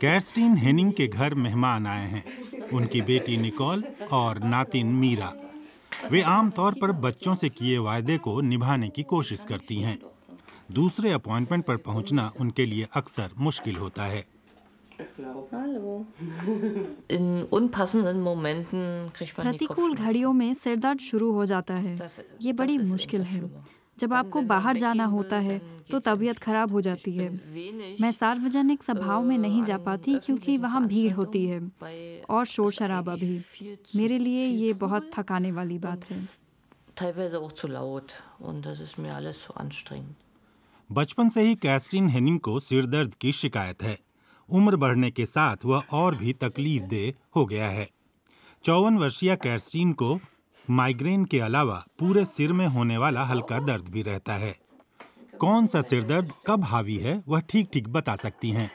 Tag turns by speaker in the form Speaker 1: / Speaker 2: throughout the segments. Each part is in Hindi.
Speaker 1: कैस्टीन हेनिंग के घर मेहमान आए हैं उनकी बेटी निकोल और नातिन मीरा वे आमतौर पर बच्चों से किए वायदे को निभाने की कोशिश करती हैं दूसरे अपॉइंटमेंट पर पहुंचना उनके लिए अक्सर मुश्किल होता है
Speaker 2: प्रतिकूल घड़ियों में सिरदर्द शुरू हो जाता है ये बड़ी मुश्किल है जब आपको बाहर जाना होता है तो तबीयत खराब हो जाती है मैं सार्वजनिक सभाओं में नहीं जा पाती क्योंकि वहाँ भीड़ होती है और शोर शराबा भी मेरे लिए ये बहुत थकाने वाली बात है बचपन से ही
Speaker 1: कैस्टिन हेनिंग को सिरदर्द की शिकायत है उम्र बढ़ने के साथ वह और भी तकलीफ दे हो गया है चौवन वर्षीय कैस्टीन को माइग्रेन के अलावा पूरे सिर में होने वाला हल्का दर्द भी रहता है कौन सा सिर दर्द कब हावी है वह ठीक ठीक बता सकती हैं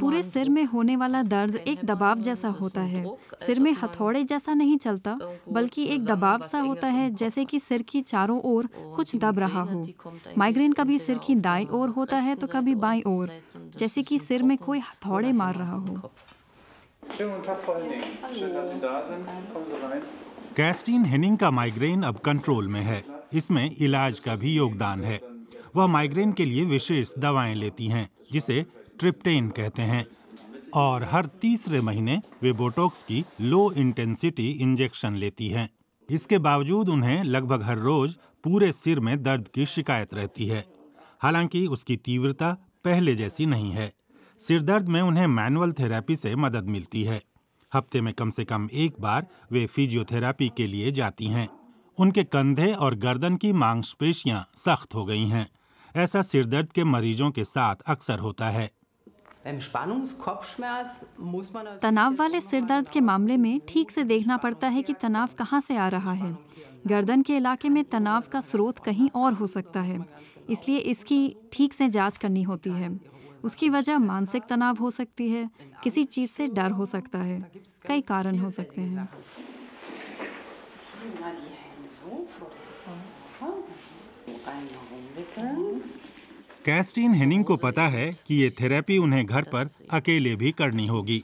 Speaker 2: पूरे सिर में होने वाला दर्द एक दबाव जैसा होता है सिर में हथौड़े जैसा नहीं चलता बल्कि एक दबाव सा होता है जैसे कि सिर की चारों ओर कुछ दब रहा हो माइग्रेन कभी सिर की दाई ओर होता है तो कभी बाई ओर जैसे कि सिर में कोई हथौड़े मार रहा हो
Speaker 1: Schönen guten Tag, Freundin. Schön, dass Sie da sind. Kommen Sie rein. Kerstin Henning का माइग्रेन अब कंट्रोल में है इसमें इलाज का भी योगदान है वह माइग्रेन के लिए विशेष दवाएं लेती हैं जिसे ट्रिप्टेन कहते हैं और हर तीसरे महीने वे बोटोक्स की लो इंटेंसिटी इंजेक्शन लेती हैं इसके बावजूद उन्हें लगभग हर रोज पूरे सिर में दर्द की शिकायत रहती है हालांकि उसकी तीव्रता पहले जैसी नहीं है सिरदर्द में उन्हें मैनुअल थेरेपी से मदद मिलती है हफ्ते में कम से कम एक बार वे फिजियोथेरेपी के लिए जाती हैं उनके कंधे और गर्दन की मांसपेशियां सख्त हो गई हैं ऐसा सिरदर्द के मरीजों के साथ अक्सर होता है
Speaker 2: तनाव वाले सिरदर्द के मामले में ठीक से देखना पड़ता है कि तनाव कहाँ से आ रहा है गर्दन के इलाके में तनाव का स्रोत कहीं और हो सकता है इसलिए इसकी ठीक से जांच करनी होती है उसकी वजह मानसिक तनाव हो सकती है किसी चीज़ से डर हो सकता है कई कारण हो सकते हैं
Speaker 1: कैस्टीन हेनिंग को पता है कि ये थेरेपी उन्हें घर पर अकेले भी करनी होगी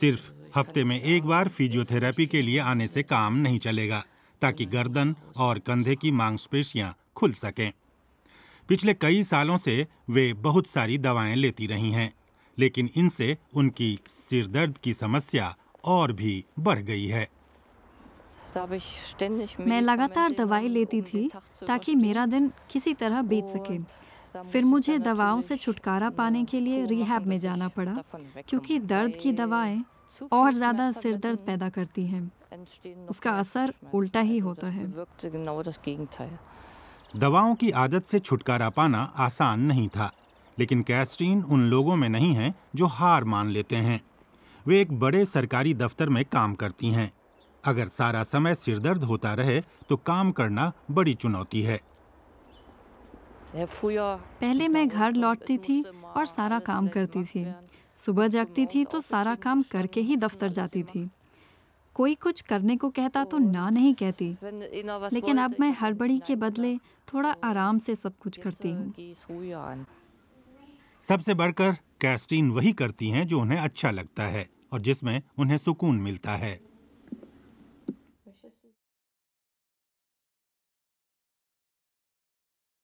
Speaker 1: सिर्फ हफ्ते में एक बार फिजियोथेरेपी के लिए आने से काम नहीं चलेगा ताकि गर्दन और कंधे की मांसपेशियां खुल सकें पिछले कई सालों से वे बहुत सारी दवाएं लेती रही हैं लेकिन इनसे उनकी सिर दर्द की समस्या और भी बढ़ गई है
Speaker 2: मैं लगातार दवाई लेती थी ताकि मेरा दिन किसी तरह बीत सके फिर मुझे दवाओं से छुटकारा पाने के लिए रिहैब में जाना पड़ा क्योंकि दर्द की दवाएं और ज़्यादा सिर दर्द पैदा करती हैं उसका असर उल्टा ही होता है
Speaker 1: दवाओं की आदत से छुटकारा पाना आसान नहीं था लेकिन कैस्टीन उन लोगों में नहीं हैं जो हार मान लेते हैं वे एक बड़े सरकारी दफ्तर में काम करती हैं अगर सारा समय सिरदर्द होता रहे तो काम करना बड़ी चुनौती है
Speaker 2: पहले मैं मतलब घर तो लौटती थी और सारा काम करती थी सुबह जागती थी तो सारा काम करके ही दफ्तर जाती थी कोई कुछ करने को कहता तो ना नहीं कहती लेकिन अब मैं हड़बड़ी के बदले थोड़ा आराम से सब कुछ करती हूँ
Speaker 1: सबसे बढ़कर कैस्टीन वही करती हैं जो उन्हें अच्छा लगता है और जिसमें उन्हें सुकून मिलता है